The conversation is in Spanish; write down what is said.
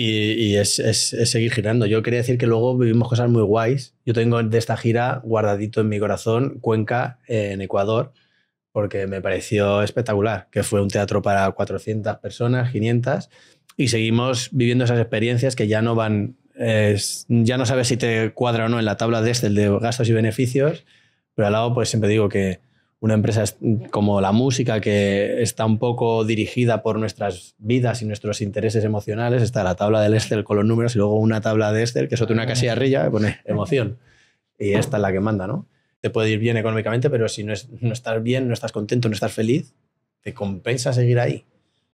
Y, es, seguir girando. Yo quería decir que luego vivimos cosas muy guays. Yo tengo de esta gira guardadito en mi corazón Cuenca, en Ecuador, porque me pareció espectacular, que fue un teatro para 400 personas, 500, y seguimos viviendo esas experiencias que ya no van, ya no sabes si te cuadra o no en la tabla de el de gastos y beneficios, pero al lado pues siempre digo que una empresa mm, como la música, que está un poco dirigida por nuestras vidas y nuestros intereses emocionales, está la tabla del Excel con los números y luego una tabla de Excel, que es una ah. casilla y pone emoción. Y esta es la que manda, ¿no? Te puede ir bien económicamente, pero si no, es, no estás bien, no estás contento, no estás feliz, te compensa seguir ahí.